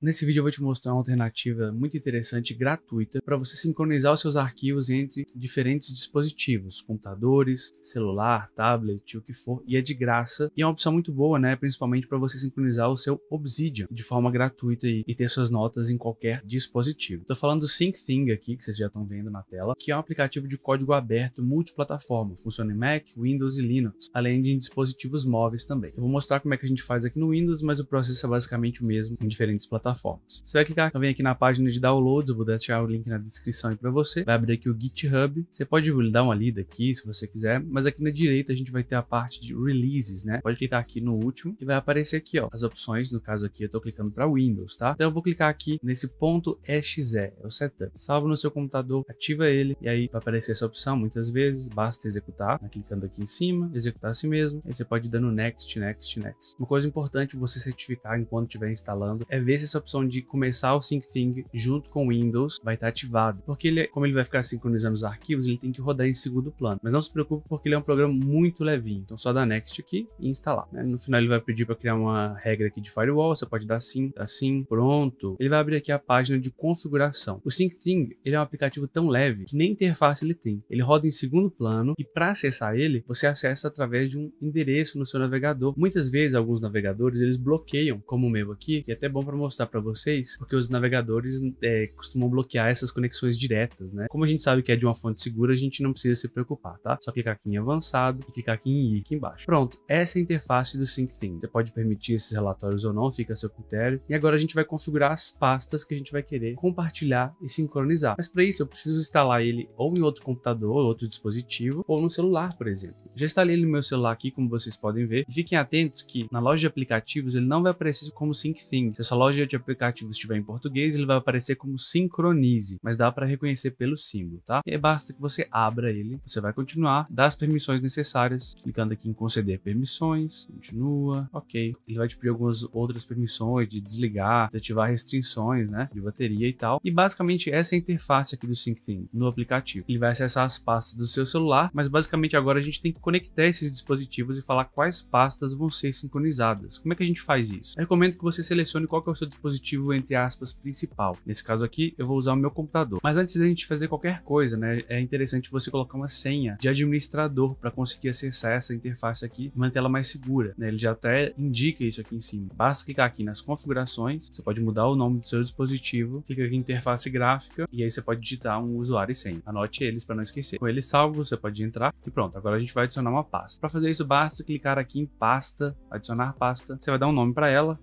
Nesse vídeo eu vou te mostrar uma alternativa muito interessante e gratuita para você sincronizar os seus arquivos entre diferentes dispositivos, computadores, celular, tablet, o que for, e é de graça e é uma opção muito boa, né, principalmente para você sincronizar o seu Obsidian de forma gratuita e, e ter suas notas em qualquer dispositivo. Estou falando do SyncThing aqui, que vocês já estão vendo na tela, que é um aplicativo de código aberto multiplataforma, funciona em Mac, Windows e Linux, além de em dispositivos móveis também. Eu vou mostrar como é que a gente faz aqui no Windows, mas o processo é basicamente o mesmo em diferentes plataformas plataformas. Você vai clicar também aqui na página de downloads, eu vou deixar o link na descrição aí para você. Vai abrir aqui o GitHub. Você pode dar uma lida aqui se você quiser, mas aqui na direita a gente vai ter a parte de releases, né? Pode clicar aqui no último e vai aparecer aqui, ó, as opções. No caso aqui eu tô clicando para Windows, tá? Então eu vou clicar aqui nesse ponto .exe, é o setup. Salvo no seu computador, ativa ele e aí vai aparecer essa opção muitas vezes, basta executar, né? clicando aqui em cima, executar assim mesmo. Aí você pode ir dando next, next, next. Uma coisa importante você certificar enquanto estiver instalando é ver se essa opção de começar o SyncThing junto com o Windows vai estar tá ativado, porque ele, como ele vai ficar sincronizando os arquivos, ele tem que rodar em segundo plano. Mas não se preocupe porque ele é um programa muito levinho, então só dá Next aqui e instalar. Né? No final ele vai pedir para criar uma regra aqui de firewall, você pode dar sim, dar sim, pronto. Ele vai abrir aqui a página de configuração. O SyncThing ele é um aplicativo tão leve que nem interface ele tem. Ele roda em segundo plano e para acessar ele, você acessa através de um endereço no seu navegador. Muitas vezes alguns navegadores eles bloqueiam, como o meu aqui, e é até bom para mostrar para vocês, porque os navegadores é, costumam bloquear essas conexões diretas, né? Como a gente sabe que é de uma fonte segura, a gente não precisa se preocupar, tá? Só clicar aqui em avançado e clicar aqui em i aqui embaixo. Pronto, essa é a interface do SyncThing. Você pode permitir esses relatórios ou não, fica a seu critério. E agora a gente vai configurar as pastas que a gente vai querer compartilhar e sincronizar. Mas para isso eu preciso instalar ele ou em outro computador, outro dispositivo, ou no celular, por exemplo. Já instalei ele no meu celular aqui, como vocês podem ver. E fiquem atentos que na loja de aplicativos ele não vai aparecer como SyncThing. Se a sua loja de aplicativo estiver em português, ele vai aparecer como Sincronize, mas dá para reconhecer pelo símbolo, tá? E basta que você abra ele, você vai continuar, dá as permissões necessárias, clicando aqui em conceder permissões, continua, ok. Ele vai te pedir algumas outras permissões de desligar, ativar restrições, né, de bateria e tal. E basicamente essa é a interface aqui do SyncThing no aplicativo. Ele vai acessar as pastas do seu celular, mas basicamente agora a gente tem que conectar esses dispositivos e falar quais pastas vão ser sincronizadas. Como é que a gente faz isso? Eu recomendo que você selecione qual que é o seu dispositivo dispositivo, entre aspas, principal. Nesse caso aqui, eu vou usar o meu computador. Mas antes da gente fazer qualquer coisa, né, é interessante você colocar uma senha de administrador para conseguir acessar essa interface aqui e ela mais segura. Né? Ele já até indica isso aqui em cima. Basta clicar aqui nas configurações, você pode mudar o nome do seu dispositivo, clica aqui em interface gráfica e aí você pode digitar um usuário e senha. Anote eles para não esquecer. Com ele salvo, você pode entrar e pronto. Agora a gente vai adicionar uma pasta. Para fazer isso, basta clicar aqui em pasta, adicionar pasta. Você vai dar um nome para ela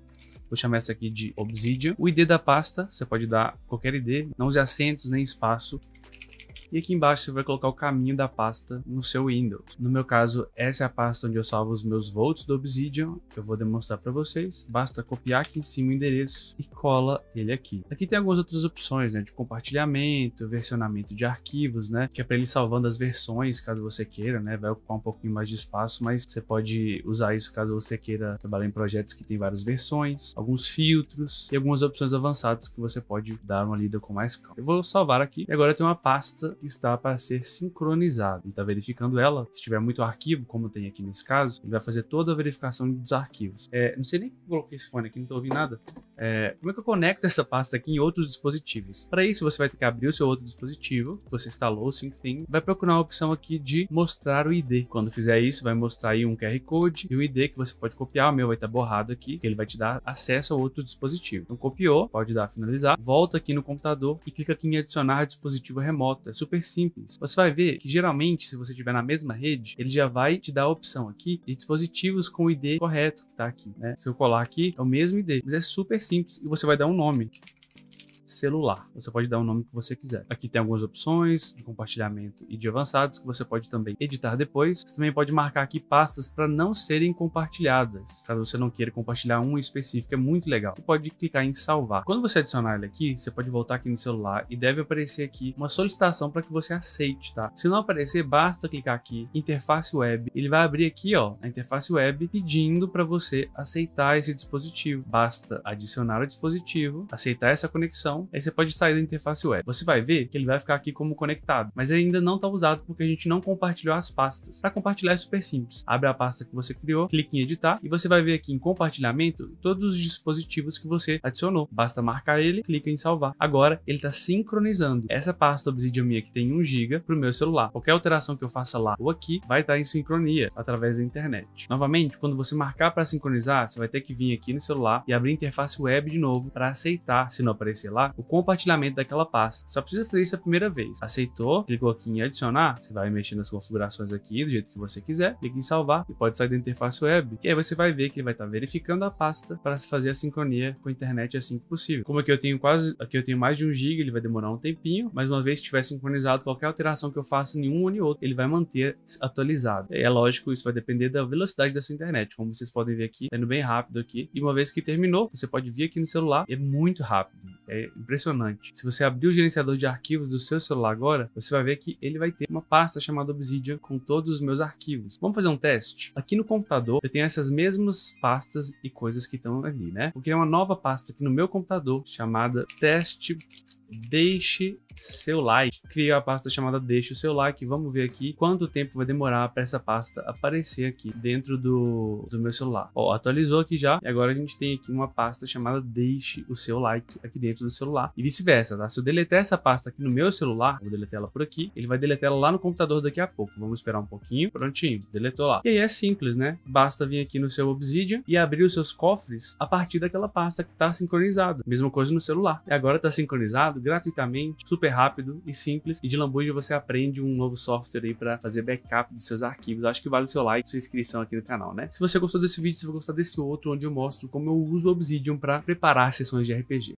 Vou chamar essa aqui de Obsidian. O ID da pasta, você pode dar qualquer ID, não use acentos nem espaço. E aqui embaixo você vai colocar o caminho da pasta no seu Windows. No meu caso, essa é a pasta onde eu salvo os meus volts do Obsidian. Eu vou demonstrar para vocês. Basta copiar aqui em cima o endereço e cola ele aqui. Aqui tem algumas outras opções, né? De compartilhamento, versionamento de arquivos, né? Que é para ele salvando as versões, caso você queira, né? Vai ocupar um pouquinho mais de espaço, mas você pode usar isso caso você queira trabalhar em projetos que tem várias versões, alguns filtros e algumas opções avançadas que você pode dar uma lida com mais calma. Eu vou salvar aqui e agora eu tenho uma pasta está para ser sincronizado. Ele está verificando ela. Se tiver muito arquivo, como tem aqui nesse caso, ele vai fazer toda a verificação dos arquivos. É, não sei nem que coloquei esse fone aqui, não estou ouvindo nada. É, como é que eu conecto essa pasta aqui em outros dispositivos? Para isso, você vai ter que abrir o seu outro dispositivo, você instalou o SyncThing, vai procurar a opção aqui de mostrar o ID. Quando fizer isso, vai mostrar aí um QR Code e o ID que você pode copiar, o meu vai estar tá borrado aqui, que ele vai te dar acesso ao outro dispositivo. Então, copiou, pode dar finalizar, volta aqui no computador e clica aqui em adicionar dispositivo remoto. É super simples. Você vai ver que geralmente, se você estiver na mesma rede, ele já vai te dar a opção aqui de dispositivos com o ID correto que está aqui, né? Se eu colar aqui, é o mesmo ID, mas é super simples e você vai dar um nome celular. Você pode dar o nome que você quiser. Aqui tem algumas opções de compartilhamento e de avançados que você pode também editar depois. Você também pode marcar aqui pastas para não serem compartilhadas, caso você não queira compartilhar uma específica, é muito legal. Você pode clicar em salvar. Quando você adicionar ele aqui, você pode voltar aqui no celular e deve aparecer aqui uma solicitação para que você aceite, tá? Se não aparecer, basta clicar aqui, interface web. Ele vai abrir aqui, ó, a interface web pedindo para você aceitar esse dispositivo. Basta adicionar o dispositivo, aceitar essa conexão aí você pode sair da interface web. Você vai ver que ele vai ficar aqui como conectado, mas ele ainda não está usado porque a gente não compartilhou as pastas. Para compartilhar é super simples. Abre a pasta que você criou, clique em editar e você vai ver aqui em compartilhamento todos os dispositivos que você adicionou. Basta marcar ele, clica em salvar. Agora ele está sincronizando essa pasta Obsidian minha que tem 1 GB para o meu celular. Qualquer alteração que eu faça lá ou aqui vai estar tá em sincronia através da internet. Novamente, quando você marcar para sincronizar, você vai ter que vir aqui no celular e abrir a interface web de novo para aceitar, se não aparecer lá, o compartilhamento daquela pasta. Só precisa fazer isso a primeira vez. Aceitou, clicou aqui em adicionar, você vai mexer nas configurações aqui do jeito que você quiser, clica em salvar e pode sair da interface web. E aí você vai ver que ele vai estar tá verificando a pasta para fazer a sincronia com a internet assim que possível. Como aqui eu tenho quase, aqui eu tenho mais de um giga, ele vai demorar um tempinho, mas uma vez que estiver sincronizado, qualquer alteração que eu faça em um ou em outro, ele vai manter atualizado. É lógico, isso vai depender da velocidade da sua internet, como vocês podem ver aqui, tá indo bem rápido aqui. E uma vez que terminou, você pode vir aqui no celular, é muito rápido. É impressionante. Se você abrir o gerenciador de arquivos do seu celular agora, você vai ver que ele vai ter uma pasta chamada Obsidian com todos os meus arquivos. Vamos fazer um teste? Aqui no computador, eu tenho essas mesmas pastas e coisas que estão ali, né? Vou criar uma nova pasta aqui no meu computador chamada teste deixe seu like. Criei a pasta chamada deixe o seu like. Vamos ver aqui quanto tempo vai demorar para essa pasta aparecer aqui dentro do, do meu celular. Ó, atualizou aqui já. E agora a gente tem aqui uma pasta chamada deixe o seu like aqui dentro do celular celular e vice-versa, tá? Se eu deletar essa pasta aqui no meu celular, vou deletar ela por aqui, ele vai deletar ela lá no computador daqui a pouco. Vamos esperar um pouquinho, prontinho, deletou lá. E aí é simples, né? Basta vir aqui no seu Obsidian e abrir os seus cofres a partir daquela pasta que está sincronizada. Mesma coisa no celular. E agora está sincronizado gratuitamente, super rápido e simples. E de lambuja você aprende um novo software aí para fazer backup dos seus arquivos. Acho que vale o seu like, sua inscrição aqui no canal, né? Se você gostou desse vídeo, se você gostar desse outro, onde eu mostro como eu uso o Obsidian para preparar sessões de RPG.